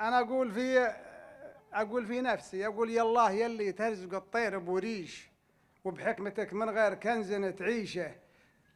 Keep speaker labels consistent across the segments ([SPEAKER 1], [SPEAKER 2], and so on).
[SPEAKER 1] انا اقول في اقول في نفسي اقول يا الله يلي ترزق الطير بوريش وبحكمتك من غير كنز تعيشه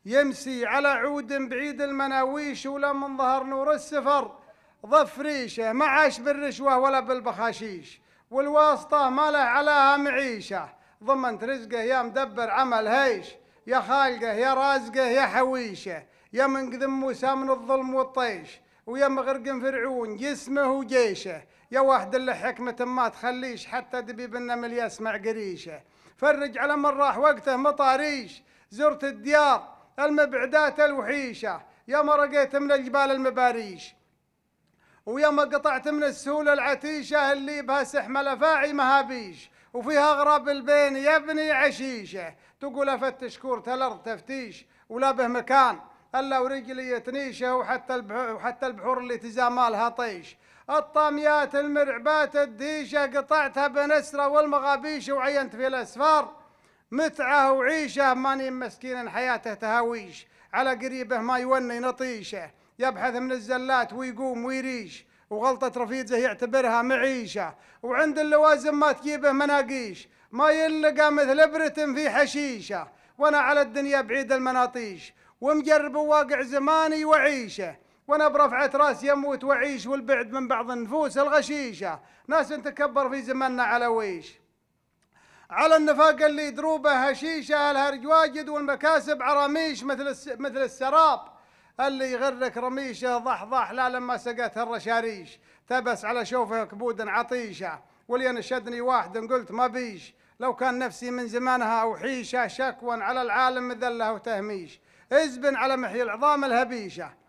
[SPEAKER 1] يمسي على عود بعيد المناويش ولا من ظهر نور السفر ضف ريشه ما عاش بالرشوه ولا بالبخاشيش والواسطه ما له عليها معيشه ضمنت رزقه يا مدبر عمل هيش يا خالقه يا رازقه يا حويشه يا منقذ موسى من الظلم والطيش ويا مغرق فرعون جسمه وجيشه يا واحد اللي حكمة ما تخليش حتى دبيب النمل يسمع قريشه فرج على من راح وقته مطاريش زرت الديار المبعدات الوحيشة يا ما رقيت من الجبال المباريش ويا ما قطعت من السهول العتيشة اللي بها سحمة لفاعي مهابيش وفيها غراب البين يبني عشيشة تقول أفتش كورة الأرض تفتيش ولا به مكان الا ورجلي تنيشه وحتى وحتى البحور اللي تزامالها طيش الطاميات المرعبات الديشه قطعتها بنسره والمغابيش وعينت في الاسفار متعه وعيشه ماني مسكين حياته تهاويش على قريبه ما يوني نطيشه يبحث من الزلات ويقوم ويريش وغلطة رفيزه يعتبرها معيشة وعند اللوازم ما تجيبه مناقيش ما يلقى مثل برة في حشيشة وانا على الدنيا بعيد المناطيش ومجرب واقع زماني وعيشه وانا برفعة راسي اموت واعيش والبعد من بعض النفوس الغشيشه ناس تكبر في زماننا على ويش على النفاق اللي دروبه هشيشه الهرج واجد والمكاسب عراميش مثل مثل السراب اللي يغرك رميشه ضحضح لا لما سقتها الرشاريش تبس على شوفه كبود عطيشه ولين شدني واحد قلت ما بيش لو كان نفسي من زمانها وحيشه شكوى على العالم مذلة وتهميش ازبن على محي العظام الهبيشه